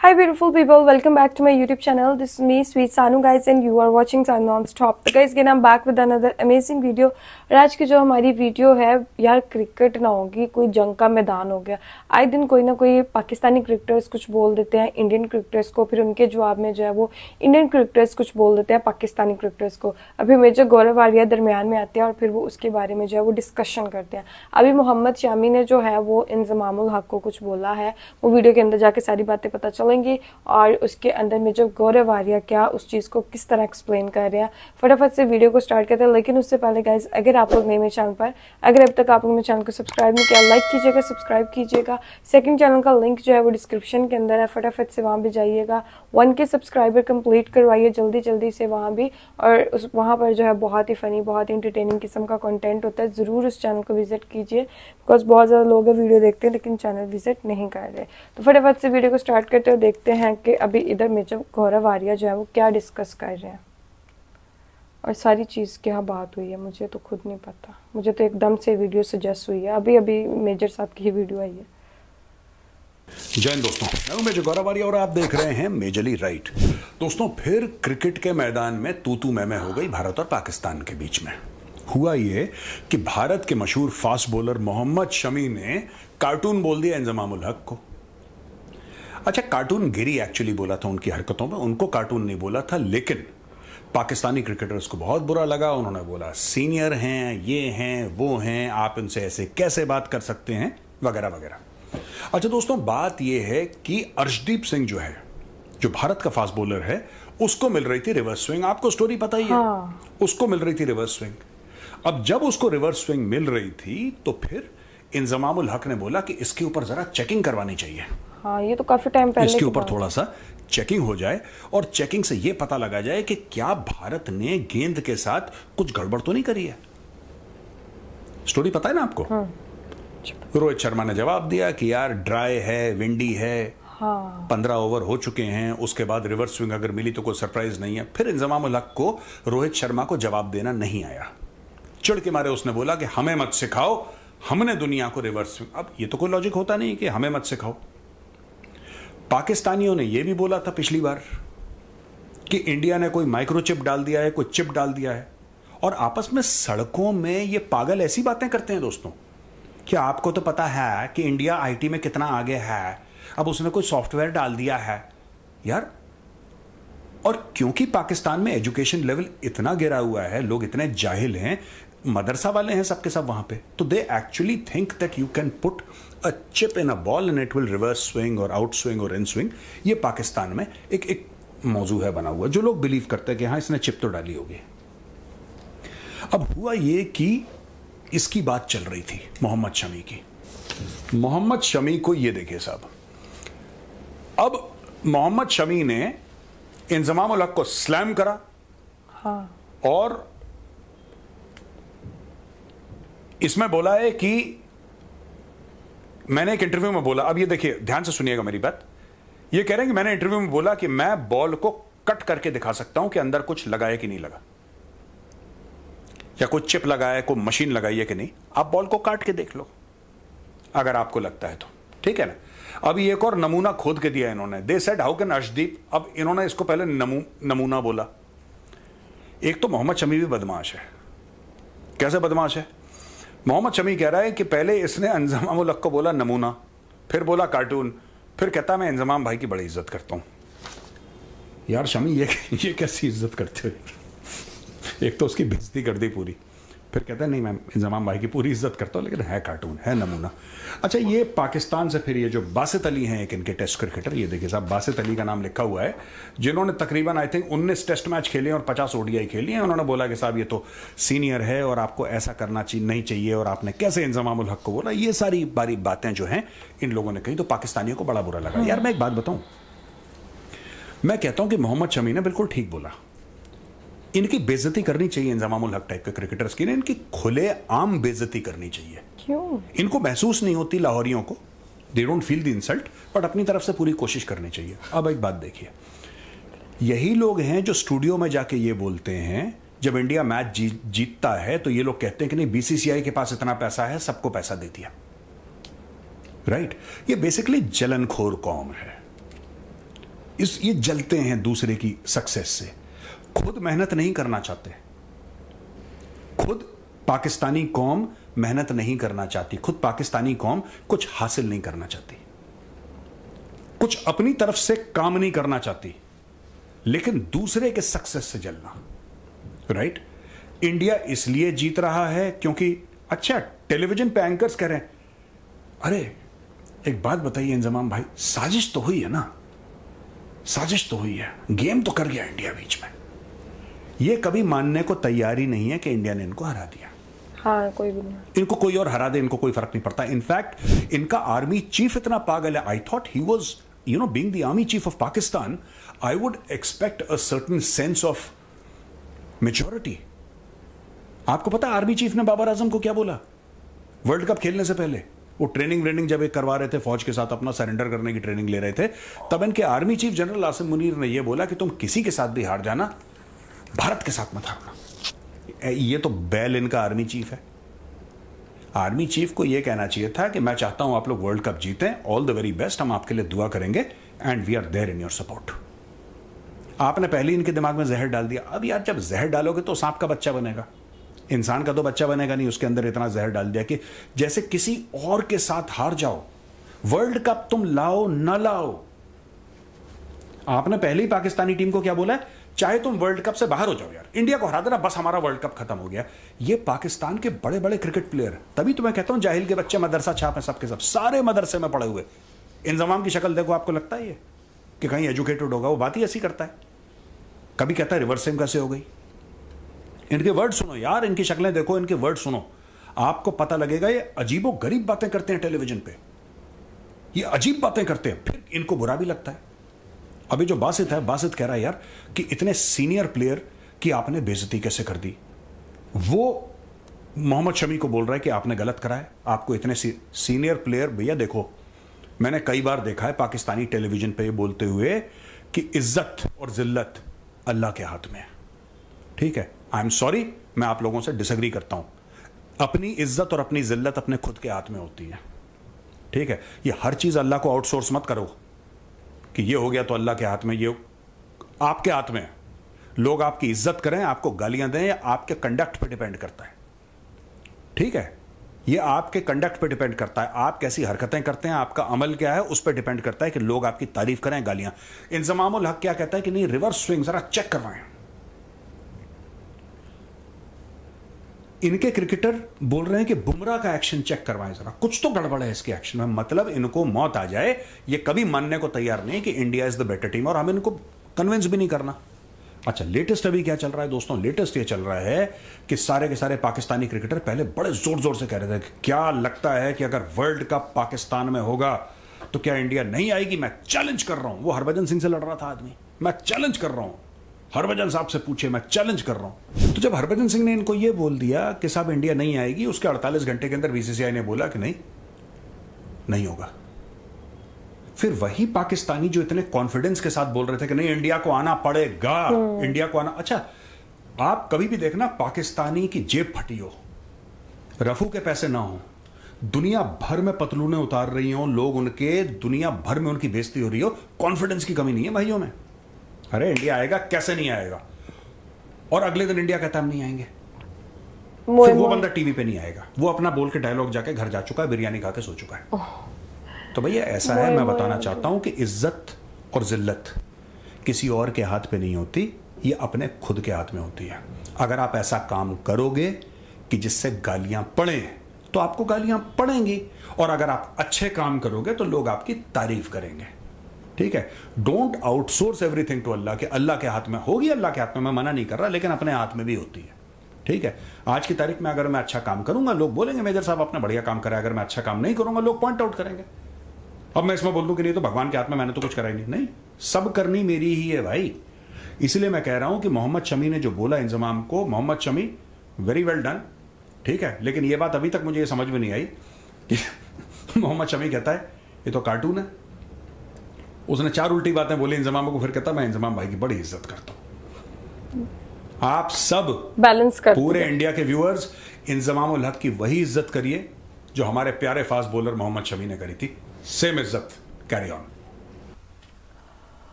Hi beautiful people, welcome back to my YouTube channel. This is me, Sweet Sanu guys and you are watching Sanu Non-Stop. So guys, again I'm back with another amazing video. आज की जो हमारी video है यार cricket ना होगी कोई जंग का मैदान हो गया आए दिन कोई ना कोई पाकिस्तानी क्रिकेटर्स कुछ बोल देते हैं इंडियन क्रिकेटर्स को फिर उनके जवाब में जो है वो इंडियन क्रिकेटर्स कुछ बोल देते हैं पाकिस्तानी क्रिकेटर्स को अभी मेजर गौरव आर्या दरमियान में आते हैं और फिर वो उसके बारे में जो है वो डिस्कशन करते हैं अभी मोहम्मद शामी ने जो है वो इंजमाम हक को कुछ बोला है वो वीडियो के अंदर जाके सारी बातें पता चल चलेंगे और उसके अंदर में जो गौरव आ रहा क्या उस चीज़ को किस तरह एक्सप्लेन कर रहे हैं फटाफट से वीडियो को स्टार्ट करते हैं लेकिन उससे पहले गाइज अगर आप लोग नए मेरे चैनल पर अगर अब तक आप लोग मेरे चैनल को सब्सक्राइब नहीं किया लाइक कीजिएगा सब्सक्राइब कीजिएगा सेकेंड चैनल का लिंक जो है वो डिस्क्रिप्शन के अंदर है फटाफट से वहाँ भी जाइएगा वन के सब्सक्राइबर कंप्लीट करवाइए जल्दी जल्दी से वहाँ भी और उस वहाँ पर जो है बहुत ही फ़नी बहुत ही इंटरटेनिंग किस्म का कंटेंट होता है ज़रूर उस चैनल को विजिट कीजिए बिकॉज बहुत ज़्यादा लोग वीडियो देखते हैं लेकिन चैनल विजिट नहीं कर रहे तो फटाफट से वीडियो को स्टार्ट करते हैं पर देखते हैं कि अभी इधर मेजर गौरव आर्या जो है वो क्या डिस्कस कर रहे हैं और सारी चीज़ क्या बात हुई है मुझे तो खुद नहीं पता मुझे तो एकदम से वीडियो सजेस्ट हुई है अभी अभी मेजर साहब की ही वीडियो आई है जैन दोस्तों मैं मेजर गौरव आर्य और आप देख रहे हैं मेजरली राइट दोस्तों फिर क्रिकेट के मैदान में तू तू मैं मैं हो गई भारत और पाकिस्तान के बीच में हुआ ये कि भारत के मशहूर फास्ट बॉलर मोहम्मद शमी ने कार्टून बोल दिया इंजमाम हक को अच्छा कार्टून गिरी एक्चुअली बोला था उनकी हरकतों में उनको कार्टून नहीं बोला था लेकिन पाकिस्तानी क्रिकेटर्स को बहुत बुरा लगा उन्होंने बोला सीनियर हैं ये हैं वो हैं आप इनसे ऐसे कैसे बात कर सकते हैं वगैरह वगैरह अच्छा दोस्तों बात यह है कि अर्शदीप सिंह जो है जो भारत का फास्ट बॉलर है उसको मिल रही थी रिवर्स स्विंग आपको स्टोरी पता ही है हाँ। उसको मिल रही थी रिवर्स स्विंग अब जब उसको रिवर्स स्विंग मिल रही थी तो फिर इंजमामुल हक ने बोला कि इसके ऊपर जरा चेकिंग करवानी चाहिए हाँ ये तो काफी टाइम पहले इसके ऊपर थोड़ा सा चेकिंग हो जाए और चेकिंग से ये पता लगा जाए कि क्या भारत ने गेंद के साथ कुछ गड़बड़ तो नहीं करी है स्टोरी पता है ना आपको हाँ। रोहित शर्मा ने जवाब दिया कि यार ड्राई है विंडी है हाँ। पंद्रह ओवर हो चुके हैं उसके बाद रिवर्स स्विंग अगर मिली तो कोई सरप्राइज नहीं है फिर इंजमाम उलक को रोहित शर्मा को जवाब देना नहीं आया चिड़ के मारे उसने बोला कि हमें मत सिखाओ हमने दुनिया को रिवर्स स्विंग अब ये तो कोई लॉजिक होता नहीं कि हमें मत सिखाओ पाकिस्तानियों ने यह भी बोला था पिछली बार कि इंडिया ने कोई माइक्रोचिप डाल दिया है कोई चिप डाल दिया है और आपस में सड़कों में ये पागल ऐसी बातें करते हैं दोस्तों कि आपको तो पता है कि इंडिया आईटी में कितना आगे है अब उसने कोई सॉफ्टवेयर डाल दिया है यार और क्योंकि पाकिस्तान में एजुकेशन लेवल इतना गिरा हुआ है लोग इतने जाहिल हैं मदरसा वाले हैं सबके सब वहां पे तो they actually think that you can put a chip in a ball and it will reverse swing और आउट स्विंग और इन स्विंग ये पाकिस्तान में एक एक मौजू है बना हुआ जो लोग बिलीव करते हैं कि हाँ इसने चिप तो डाली होगी अब हुआ ये कि इसकी बात चल रही थी मोहम्मद शमी की मोहम्मद शमी को ये देखिए साहब अब मोहम्मद शमी ने इंजमाम को स्लैम करा हाँ। और इसमें बोला है कि मैंने एक इंटरव्यू में बोला अब ये देखिए ध्यान से सुनिएगा मेरी बात ये कह रहे हैं कि मैंने इंटरव्यू में बोला कि मैं बॉल को कट करके दिखा सकता हूं कि अंदर कुछ लगाया कि नहीं लगा या कोई चिप लगाया कोई मशीन लगाई है कि नहीं आप बॉल को काट के देख लो अगर आपको लगता है तो ठीक है ना अब एक और नमूना खोद के दिया इन्होंने they said how can Arshdeep अब इन्होंने इसको पहले नमू, नमूना बोला एक तो मोहम्मद शमी भी बदमाश है कैसे बदमाश है मोहम्मद शमी कह रहा है कि पहले इसने अंजमाम उलक को बोला नमूना फिर बोला कार्टून फिर कहता मैं इंजमाम भाई की बड़ी इज्जत करता हूँ यार शमी ये ये कैसी इज्जत करते हो एक तो उसकी बेजती कर दी पूरी फिर कहते हैं नहीं मैं इंजमाम भाई की पूरी इज्जत करता हूँ लेकिन है कार्टून है नमूना अच्छा ये पाकिस्तान से फिर ये जो बासित अली हैं एक इनके टेस्ट क्रिकेटर ये देखिए साहब बासित अली का नाम लिखा हुआ है जिन्होंने तकरीबन आई थिंक उन्नीस टेस्ट मैच खेले और पचास ओडीआई खेली हैं उन्होंने बोला कि साहब ये तो सीनियर है और आपको ऐसा करना नहीं चाहिए और आपने कैसे इंजमाम हक को बोला ये सारी बारी बातें जो हैं इन लोगों ने कही तो पाकिस्तानियों को बड़ा बुरा लगा यार मैं एक बात बताऊं मैं कहता हूं कि मोहम्मद शमी ने बिल्कुल ठीक बोला इनकी बेजती करनी चाहिए इंजमामुल हक टाइप के क्रिकेटर्स की इनकी खुले आम बेजती करनी चाहिए क्यों इनको महसूस नहीं होती लाहौरियों को they don't feel the insult but अपनी तरफ से पूरी कोशिश करनी चाहिए अब एक बात देखिए यही लोग हैं जो स्टूडियो में जाके ये बोलते हैं जब इंडिया मैच जी, जीतता है तो ये लोग कहते हैं कि नहीं बीसीसीआई के पास इतना पैसा है सबको पैसा दे दिया राइट right? ये बेसिकली जलनखोर कौम है इस ये जलते हैं दूसरे की सक्सेस से खुद मेहनत नहीं करना चाहते खुद पाकिस्तानी कौम मेहनत नहीं करना चाहती खुद पाकिस्तानी कौम कुछ हासिल नहीं करना चाहती कुछ अपनी तरफ से काम नहीं करना चाहती लेकिन दूसरे के सक्सेस से जलना राइट इंडिया इसलिए जीत रहा है क्योंकि अच्छा टेलीविजन पे एंकर्स कह रहे हैं अरे एक बात बताइए इंजमाम भाई साजिश तो हुई है ना साजिश तो हुई है गेम तो कर गया इंडिया बीच में ये कभी मानने को तैयार ही नहीं है कि इंडिया ने इनको हरा दिया हाँ, कोई भी नहीं इनको कोई और हरा दे इनको कोई फर्क नहीं पड़ता इनफैक्ट इनका आर्मी चीफ इतना पागल है I thought he was you know being the army chief of Pakistan I would expect a certain sense of maturity आपको पता आर्मी चीफ ने बाबर आजम को क्या बोला वर्ल्ड कप खेलने से पहले वो ट्रेनिंग व्रेनिंग जब एक करवा रहे थे फौज के साथ अपना सरेंडर करने की ट्रेनिंग ले रहे थे तब इनके army chief general Asim Munir ने यह बोला कि तुम किसी के साथ भी हार जाना भारत के साथ मत हारना ये तो बैल इनका आर्मी चीफ है आर्मी चीफ को यह कहना चाहिए था कि मैं चाहता हूं आप लोग वर्ल्ड कप जीतें ऑल द वेरी बेस्ट हम आपके लिए दुआ करेंगे and we are there in your support आपने पहले इनके दिमाग में जहर डाल दिया अब यार जब जहर डालोगे तो सांप का बच्चा बनेगा इंसान का तो बच्चा बनेगा नहीं उसके अंदर इतना जहर डाल दिया कि जैसे किसी और के साथ हार जाओ वर्ल्ड कप तुम लाओ ना लाओ आपने पहले ही पाकिस्तानी टीम को क्या बोला है चाहे तुम वर्ल्ड कप से बाहर हो जाओ यार इंडिया को हरा देना बस हमारा वर्ल्ड कप खत्म हो गया ये पाकिस्तान के बड़े बड़े क्रिकेट प्लेयर तभी तो मैं कहता हूं जाहिल के बच्चे मदरसा छाप है सबके सब सारे मदरसे में पड़े हुए इंजमाम की शक्ल देखो आपको लगता है ये कि कहीं एजुकेटेड होगा वो बात ही ऐसी करता है कभी कहता है रिवर्स सेम कैसे हो गई इनके वर्ड सुनो यार इनकी शक्लें देखो इनके वर्ड सुनो आपको पता लगेगा ये अजीबो गरीब बातें करते हैं टेलीविजन पे ये अजीब बातें करते हैं फिर इनको बुरा भी लगता है अभी जो बासित है बासित कह रहा है यार कि इतने सीनियर प्लेयर की आपने बेजती कैसे कर दी वो मोहम्मद शमी को बोल रहा है कि आपने गलत करा है आपको इतने सी, सीनियर प्लेयर भैया देखो मैंने कई बार देखा है पाकिस्तानी टेलीविजन पे बोलते हुए कि इज्जत और जिल्लत अल्लाह के हाथ में है ठीक है आई एम सॉरी मैं आप लोगों से डिसग्री करता हूं अपनी इज्जत और अपनी जिल्लत अपने खुद के हाथ में होती है ठीक है ये हर चीज़ अल्लाह को आउटसोर्स मत करो कि ये हो गया तो अल्लाह के हाथ में ये आपके हाथ में लोग आपकी इज्जत करें आपको गालियां दें या आपके कंडक्ट पे डिपेंड करता है ठीक है ये आपके कंडक्ट पे डिपेंड करता है आप कैसी हरकतें करते हैं आपका अमल क्या है उस पर डिपेंड करता है कि लोग आपकी तारीफ करें गालियां इंजमाम हक क्या कहता है कि नहीं रिवर्स स्विंग जरा चेक करवाएं इनके क्रिकेटर बोल रहे हैं कि बुमराह का एक्शन चेक करवाएं जरा कुछ तो गड़बड़ है इसके एक्शन में मतलब इनको मौत आ जाए ये कभी मानने को तैयार नहीं कि India is the better team और हम इनको कन्विंस भी नहीं करना अच्छा लेटेस्ट अभी क्या चल रहा है दोस्तों लेटेस्ट ये चल रहा है कि सारे के सारे पाकिस्तानी क्रिकेटर पहले बड़े जोर जोर से कह रहे थे कि क्या लगता है कि अगर वर्ल्ड कप पाकिस्तान में होगा तो क्या इंडिया नहीं आएगी मैं चैलेंज कर रहा हूं वो हरभजन सिंह से लड़ रहा था आदमी मैं चैलेंज कर रहा हूं हरभजन साहब से पूछे मैं चैलेंज कर रहा हूं तो जब हरभजन सिंह ने इनको यह बोल दिया कि साहब इंडिया नहीं आएगी उसके 48 घंटे के अंदर बीसीसीआई ने बोला कि नहीं नहीं होगा फिर वही पाकिस्तानी जो इतने कॉन्फिडेंस के साथ बोल रहे थे कि नहीं इंडिया को आना पड़ेगा हम्म। इंडिया को आना अच्छा आप कभी भी देखना पाकिस्तानी की जेब फटी हो रफू के पैसे ना हो दुनिया भर में पतलूने उतार रही हो लोग उनके दुनिया भर में उनकी बेजती हो रही हो कॉन्फिडेंस की कमी नहीं है भाइयों में अरे इंडिया आएगा कैसे नहीं आएगा और अगले दिन इंडिया कहता हम नहीं आएंगे फिर वो बंदा टीवी पे नहीं आएगा वो अपना बोल के डायलॉग जाके घर जा चुका है बिरयानी खा के सो चुका है तो भैया ऐसा है मैं बताना चाहता हूं कि इज्जत और जिल्लत किसी और के हाथ पे नहीं होती ये अपने खुद के हाथ में होती है अगर आप ऐसा काम करोगे कि जिससे गालियां पड़े तो आपको गालियां पड़ेंगी और अगर आप अच्छे काम करोगे तो लोग आपकी तारीफ करेंगे ठीक है don't outsource everything to Allah के अल्लाह के हाथ में होगी अल्लाह के हाथ में मैं मना नहीं कर रहा लेकिन अपने हाथ में भी होती है ठीक है आज की तारीख में अगर मैं अच्छा काम करूंगा लोग बोलेंगे मेजर साहब अपना बढ़िया काम करें अगर मैं अच्छा काम नहीं करूंगा लोग पॉइंट आउट करेंगे अब मैं इसमें बोल दूं कि नहीं तो भगवान के हाथ में मैंने तो कुछ करा ही नहीं नहीं सब करनी मेरी ही है भाई इसलिए मैं कह रहा हूं कि मोहम्मद शमी ने जो बोला इंजमाम को Mohammed Shami very well done ठीक है लेकिन यह बात अभी तक मुझे ये समझ में नहीं आई कि मोहम्मद शमी कहता है ये तो कार्टून है उसने चार उल्टी बातें बोली इंजमाम को फिर कहता मैं इंजमाम भाई की बड़ी इज्जत करता हूं आप सब बैलेंस कर पूरे इंडिया के व्यूअर्स इंजमाम हक की वही इज्जत करिए जो हमारे प्यारे फास्ट बॉलर मोहम्मद शमी ने करी थी सेम इज्जत कैरी ऑन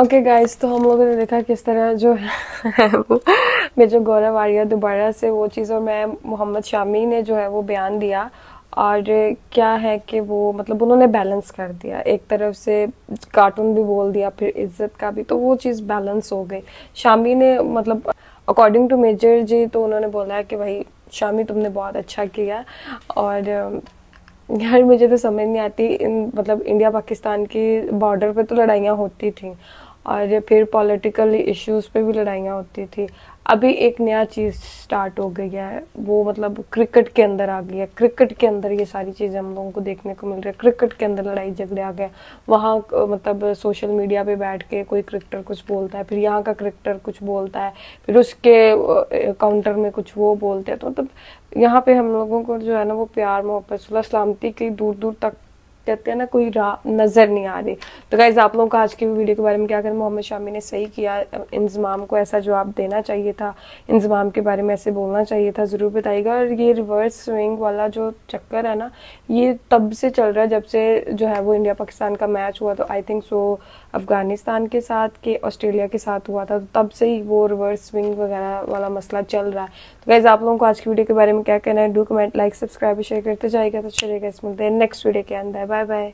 ओके गाइस तो हम लोगों ने देखा किस तरह जो है वो मेजर गौरव आर्या दोबारा से वो चीज़ और मैं मोहम्मद शामी ने जो है वो बयान दिया और क्या है कि वो मतलब उन्होंने बैलेंस कर दिया एक तरफ से कार्टून भी बोल दिया फिर इज्जत का भी तो वो चीज़ बैलेंस हो गई शामी ने मतलब अकॉर्डिंग टू मेजर जी तो उन्होंने बोला है कि भाई शामी तुमने बहुत अच्छा किया और यार मुझे तो समझ नहीं आती इन मतलब इंडिया पाकिस्तान की बॉर्डर पे तो लड़ाइयाँ होती थी और फिर पॉलिटिकल इश्यूज पे भी लड़ाइयाँ होती थी अभी एक नया चीज़ स्टार्ट हो गई है वो मतलब क्रिकेट के अंदर आ गई है क्रिकेट के अंदर ये सारी चीज़ें हम लोगों को देखने को मिल रही है क्रिकेट के अंदर लड़ाई झगड़े आ गए वहाँ मतलब सोशल मीडिया पे बैठ के कोई क्रिकेटर कुछ बोलता है फिर यहाँ का क्रिकेटर कुछ बोलता है फिर उसके काउंटर में कुछ वो बोलते हैं तो मतलब यहाँ पे हम लोगों को जो है ना वो प्यार मोहब्बत सुलह सलामती की दूर दूर तक कहते हैं ना कोई राह नज़र नहीं आ रही तो गाइज आप लोगों का आज की वीडियो के बारे में क्या करें मोहम्मद शामी ने सही किया इंजमाम को ऐसा जवाब देना चाहिए था इंजमाम के बारे में ऐसे बोलना चाहिए था ज़रूर बताइएगा और ये रिवर्स स्विंग वाला जो चक्कर है ना ये तब से चल रहा है जब से जो है वो इंडिया पाकिस्तान का मैच हुआ तो आई थिंक सो अफ़गानिस्तान के साथ के ऑस्ट्रेलिया के साथ हुआ था तो तब से ही वो रिवर्स स्विंग वगैरह वाला मसला चल रहा है तो गैज़ आप लोगों को आज की वीडियो के बारे में क्या कहना है do comment like subscribe share करते जाएगा तो चलेगा इस मिलते हैं नेक्स्ट वीडियो के अंदर बाय बाय